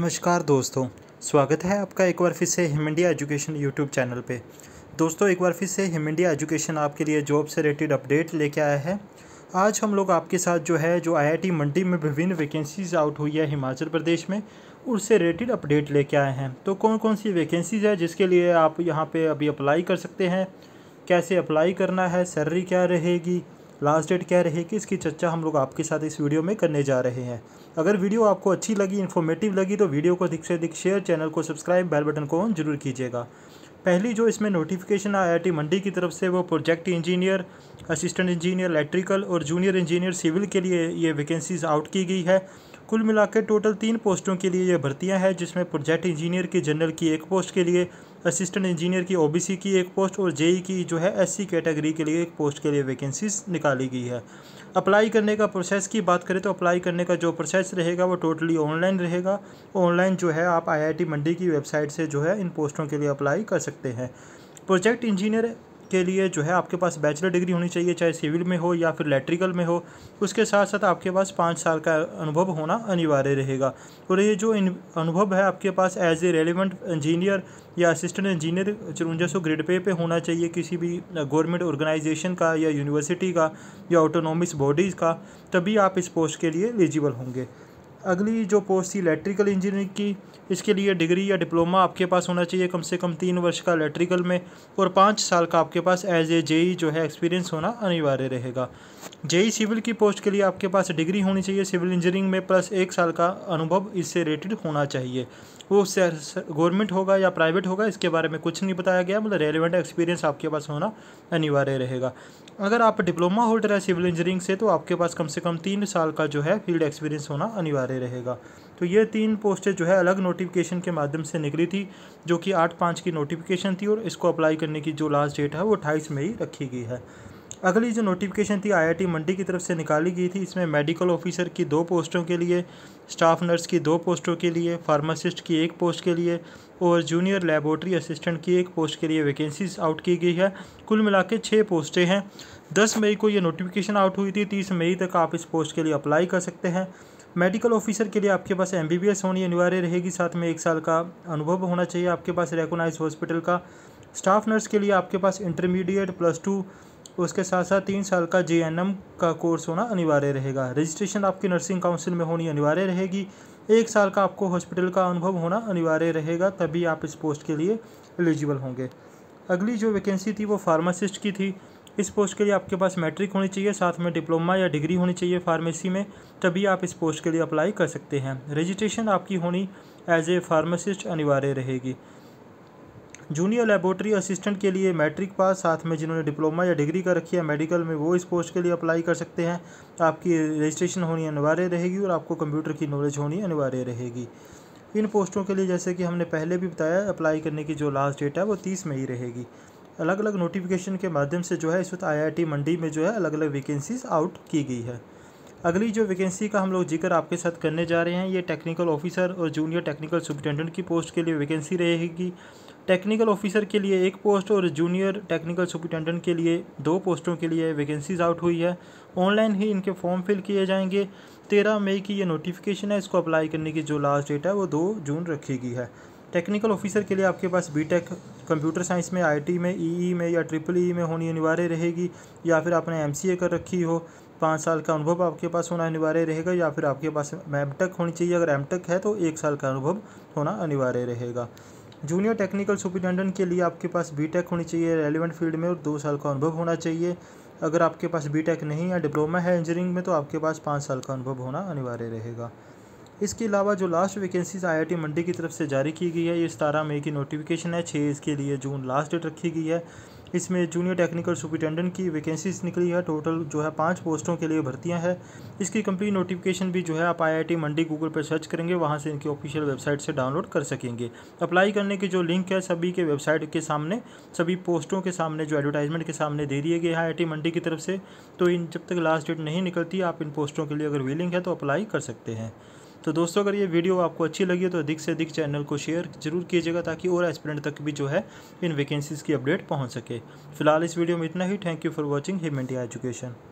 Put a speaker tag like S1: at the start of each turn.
S1: नमस्कार दोस्तों स्वागत है आपका एक बार फिर से हिम इंडिया एजुकेशन यूट्यूब चैनल पे दोस्तों एक बार फिर से हिम इंडिया एजुकेशन आपके लिए जॉब से रिलेटेड अपडेट लेके आया है आज हम लोग आपके साथ जो है जो आईआईटी मंडी में विभिन्न वैकेंसीज आउट हुई है हिमाचल प्रदेश में उससे रिलेटेड अपडेट लेके आए हैं तो कौन कौन सी वैकेंसीज़ है जिसके लिए आप यहाँ पर अभी अप्लाई कर सकते हैं कैसे अप्लाई करना है सैलरी क्या रहेगी लास्ट डेट क्या रहेगी इसकी चर्चा हम लोग आपके साथ इस वीडियो में करने जा रहे हैं अगर वीडियो आपको अच्छी लगी इन्फॉर्मेटिव लगी तो वीडियो को अधिक से अधिक शेयर चैनल को सब्सक्राइब बेल बटन को ऑन जरूर कीजिएगा पहली जो इसमें नोटिफिकेशन आई मंडी की तरफ से वो project engineer assistant engineer electrical और जूनियर इंजीनियर सिविल के लिए ये वैकेंसीज आउट की गई है कुल मिलाकर टोटल तीन पोस्टों के लिए यह भर्तियां हैं जिसमें प्रोजेक्ट इंजीनियर की जनरल की एक पोस्ट के लिए असिस्टेंट इंजीनियर की ओबीसी की एक पोस्ट और जेई की जो है एससी कैटेगरी के लिए एक पोस्ट के लिए वैकेंसीज निकाली गई है अप्लाई करने का प्रोसेस की बात करें तो अप्लाई करने का जो प्रोसेस रहेगा वो टोटली ऑनलाइन रहेगा ऑनलाइन जो है आप आई मंडी की वेबसाइट से जो है इन पोस्टों के लिए अप्लाई कर सकते हैं प्रोजेक्ट इंजीनियर के लिए जो है आपके पास बैचलर डिग्री होनी चाहिए चाहे सिविल में हो या फिर इलेक्ट्रिकल में हो उसके साथ साथ आपके पास पाँच साल का अनुभव होना अनिवार्य रहेगा और ये जो अनुभव है आपके पास एज ए रेलिवेंट इंजीनियर या असिस्टेंट इंजीनियर चुरुंजा सौ ग्रेड पे पे होना चाहिए किसी भी गवर्नमेंट ऑर्गेनाइजेशन का या यूनिवर्सिटी का या ऑटोनोमस बॉडीज़ का तभी आप इस पोस्ट के लिए एलिजिबल होंगे अगली जो पोस्ट थी इलेक्ट्रिकल इंजीनियरिंग की इसके लिए डिग्री या डिप्लोमा आपके पास होना चाहिए कम से कम तीन वर्ष का इलेक्ट्रिकल में और पाँच साल का आपके पास एज ए जेई जो है एक्सपीरियंस होना अनिवार्य रहेगा जेई सिविल e की पोस्ट के लिए आपके पास डिग्री होनी चाहिए सिविल इंजीनियरिंग में प्लस एक साल का अनुभव इससे रिलेटेड होना चाहिए वो गवर्नमेंट होगा या प्राइवेट होगा इसके बारे में कुछ नहीं बताया गया मतलब रेलिवेंट एक्सपीरियंस आपके पास होना अनिवार्य रहेगा अगर आप डिप्लोमा होल्डर है सिविल इंजीनियरिंग से तो आपके पास कम से कम तीन साल का जो है फील्ड एक्सपीरियंस होना अनिवार्य रहेगा तो ये तीन पोस्टें जो है अलग नोटिफिकेशन के माध्यम से निकली थी जो कि आठ पाँच की नोटिफिकेशन थी और इसको अप्लाई करने की जो लास्ट डेट है वो अट्ठाईस मई रखी गई है अगली जो नोटिफिकेशन थी आईआईटी मंडी की तरफ से निकाली गई थी इसमें मेडिकल ऑफिसर की दो पोस्टों के लिए स्टाफ नर्स की दो पोस्टों के लिए फार्मासिस्ट की एक पोस्ट के लिए और जूनियर लेबोरेटरी असिस्टेंट की एक पोस्ट के लिए वैकेंसीज आउट की गई है कुल मिला के छः पोस्टें हैं दस मई को ये नोटिफिकेशन आउट हुई थी तीस मई तक आप इस पोस्ट के लिए अप्लाई कर सकते हैं मेडिकल ऑफिसर के लिए आपके पास एम होनी अनिवार्य रहेगी साथ में एक साल का अनुभव होना चाहिए आपके पास रेकोनाइज हॉस्पिटल का स्टाफ नर्स के लिए आपके पास इंटरमीडिएट प्लस टू उसके साथ साथ तीन साल का जे का कोर्स होना अनिवार्य रहेगा रजिस्ट्रेशन आपकी नर्सिंग काउंसिल में होनी अनिवार्य रहेगी एक साल का आपको हॉस्पिटल का अनुभव होना अनिवार्य रहेगा तभी आप इस पोस्ट के लिए एलिजिबल होंगे अगली जो वैकेंसी थी वो फार्मासिस्ट की थी इस पोस्ट के लिए आपके पास मैट्रिक होनी चाहिए साथ में डिप्लोमा या डिग्री होनी चाहिए फार्मेसी में तभी आप इस पोस्ट के लिए अप्लाई कर सकते हैं रजिस्ट्रेशन आपकी होनी एज ए फार्मासिस्ट अनिवार्य रहेगी जूनियर लेबोरेटरी असिस्टेंट के लिए मैट्रिक पास साथ में जिन्होंने डिप्लोमा या डिग्री कर रखी है मेडिकल में वो इस पोस्ट के लिए अप्लाई कर सकते हैं आपकी रजिस्ट्रेशन होनी अनिवार्य रहेगी और आपको कंप्यूटर की नॉलेज होनी अनिवार्य रहेगी इन पोस्टों के लिए जैसे कि हमने पहले भी बताया अप्लाई करने की जो लास्ट डेट है वो तीस मई रहेगी अलग अलग नोटिफिकेशन के माध्यम से जो है इस वक्त आई मंडी में जो है अलग अलग वैकेंसीज आउट की गई है अगली जो वैकेंसी का हम लोग जिक्र आपके साथ करने जा रहे हैं ये टेक्निकल ऑफिसर और जूनियर टेक्निकल सुप्रिटेंडेंट की पोस्ट के लिए वैकेंसी रहेगी टेक्निकल ऑफिसर के लिए एक पोस्ट और जूनियर टेक्निकल सुपरिटेंडेंट के लिए दो पोस्टों के लिए वैकेंसीज आउट हुई है ऑनलाइन ही इनके फॉर्म फिल किए जाएंगे तेरह मई की ये नोटिफिकेशन है इसको अप्लाई करने की जो लास्ट डेट है वो दो जून रखी गई है टेक्निकल ऑफिसर के लिए आपके पास बी कंप्यूटर साइंस में आई में ई e e में या ट्रिपल ई e में होनी अनिवार्य रहेगी या फिर आपने एम कर रखी हो पाँच साल का अनुभव आपके पास होना अनिवार्य रहेगा या फिर आपके पास एम होनी चाहिए अगर एम है तो एक साल का अनुभव होना अनिवार्य रहेगा जूनियर टेक्निकल सुपरिटेंडेंट के लिए आपके पास बीटेक होनी चाहिए रेलिवेंट फील्ड में और दो साल का अनुभव होना चाहिए अगर आपके पास बीटेक नहीं या डिप्लोमा है इंजीनियरिंग में तो आपके पास पाँच साल का अनुभव होना अनिवार्य रहेगा इसके अलावा जो लास्ट वैकेंसीज आई मंडी की तरफ से जारी की गई है ये सतारह मई की नोटिफिकेशन है छः इसके लिए जून लास्ट डेट रखी गई है इसमें जूनियर टेक्निकल सुपरिटेंडेंट की वैकेंसीज निकली है टोटल जो है पाँच पोस्टों के लिए भर्तियां हैं इसकी कंप्लीट नोटिफिकेशन भी जो है आप आईआईटी मंडी गूगल पर सर्च करेंगे वहां से इनकी ऑफिशियल वेबसाइट से डाउनलोड कर सकेंगे अप्लाई करने की जो लिंक है सभी के वेबसाइट के सामने सभी पोस्टों के सामने जो एडवर्टाइजमेंट के सामने दे दिए गए हैं आई मंडी की तरफ से तो इन जब तक लास्ट डेट नहीं निकलती आप इन पोस्टों के लिए अगर विलिंग है तो अप्लाई कर सकते हैं तो दोस्तों अगर ये वीडियो आपको अच्छी लगी तो अधिक से अधिक चैनल को शेयर जरूर कीजिएगा ताकि और एस्पिरेंट तक भी जो है इन वैकेंसीज़ की अपडेट पहुँच सके फिलहाल इस वीडियो में इतना ही thank you for watching India education